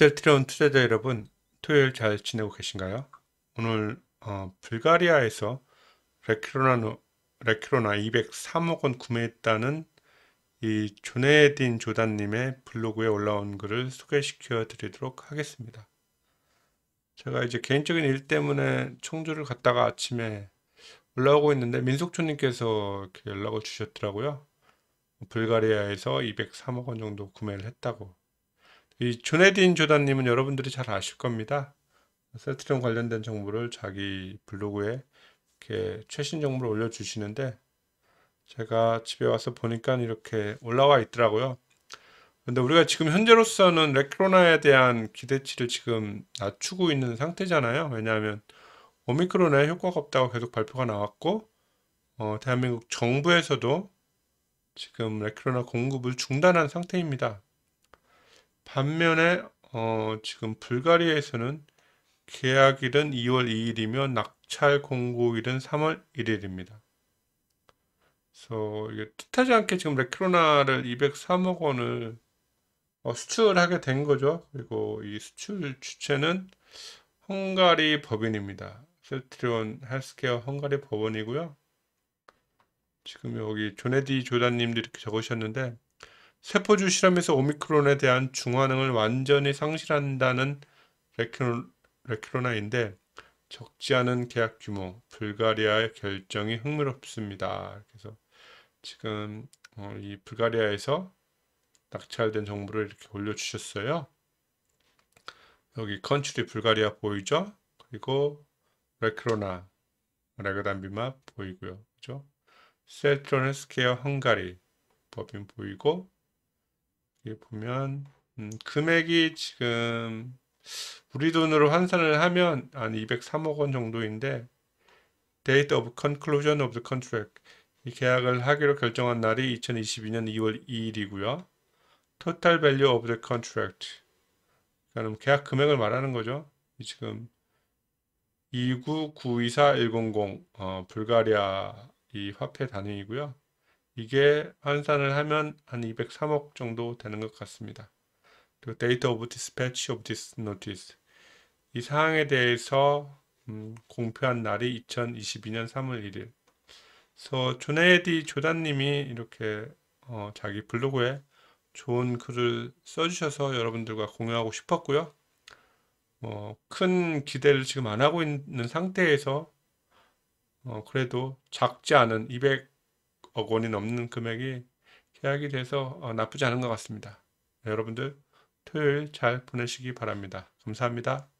셀트리온 투자자 여러분, 토요일 잘 지내고 계신가요? 오늘 어, 불가리아에서 레키로나, 레키로나 203억 원 구매했다는 이 조네딘 조단님의 블로그에 올라온 글을 소개시켜 드리도록 하겠습니다. 제가 이제 개인적인 일 때문에 청주를 갔다가 아침에 올라오고 있는데 민속촌님께서 연락을 주셨더라고요. 불가리아에서 203억 원 정도 구매를 했다고. 이조네딘 조단님은 여러분들이 잘 아실 겁니다. 셀트리온 관련된 정보를 자기 블로그에 이렇게 최신 정보를 올려주시는데 제가 집에 와서 보니까 이렇게 올라와 있더라고요. 근데 우리가 지금 현재로서는 레크로나에 대한 기대치를 지금 낮추고 있는 상태잖아요. 왜냐하면 오미크론에 효과가 없다고 계속 발표가 나왔고 어, 대한민국 정부에서도 지금 레크로나 공급을 중단한 상태입니다. 반면에 어, 지금 불가리아에서는 계약일은 2월 2일이며 낙찰 공고일은 3월 1일입니다. 그래서 이게 뜻하지 않게 지금 레크로나를 203억 원을 어, 수출하게 된 거죠. 그리고 이 수출 주체는 헝가리 법인입니다. 셀트리온 헬스케어 헝가리 법원이고요. 지금 여기 조네디 조단님도 이렇게 적으셨는데 세포주 실험에서 오미크론에 대한 중화능을 완전히 상실한다는 레크로나인데 적지 않은 계약 규모 불가리아의 결정이 흥미롭습니다. 그래서 지금 어, 이 불가리아에서 낙찰된 정보를 이렇게 올려주셨어요. 여기 컨츄리 불가리아 보이죠? 그리고 레크로나 레그담비마 보이고요. 그죠? 셀트론 헬스케어 헝가리 법인 보이고 이게 보면 음, 금액이 지금 우리 돈으로 환산을 하면 한 203억 원 정도인데 데이트 오브 컨클루전 오브 컨트랙 이 계약을 하기로 결정한 날이 2022년 2월 2일이고요. 토탈 밸류 오브 더 컨트랙트 그러니까 계약 금액을 말하는 거죠. 지금 2992410 어, 불가리아 이 화폐 단위이고요. 이게 환산을 하면 한 203억 정도 되는 것 같습니다. 그 데이터 오브 디스패치 오브 디스 노티스 이 사항에 대해서 음, 공표한 날이 2022년 3월 1일. 조네디 조단님이 이렇게 어, 자기 블로그에 좋은 글을 써주셔서 여러분들과 공유하고 싶었고요. 어, 큰 기대를 지금 안 하고 있는 상태에서 어, 그래도 작지 않은 200억 어, 원이 넘는 금액이 계약이 돼서 어, 나쁘지 않은 것 같습니다. 여러분들 토요일 잘 보내시기 바랍니다. 감사합니다.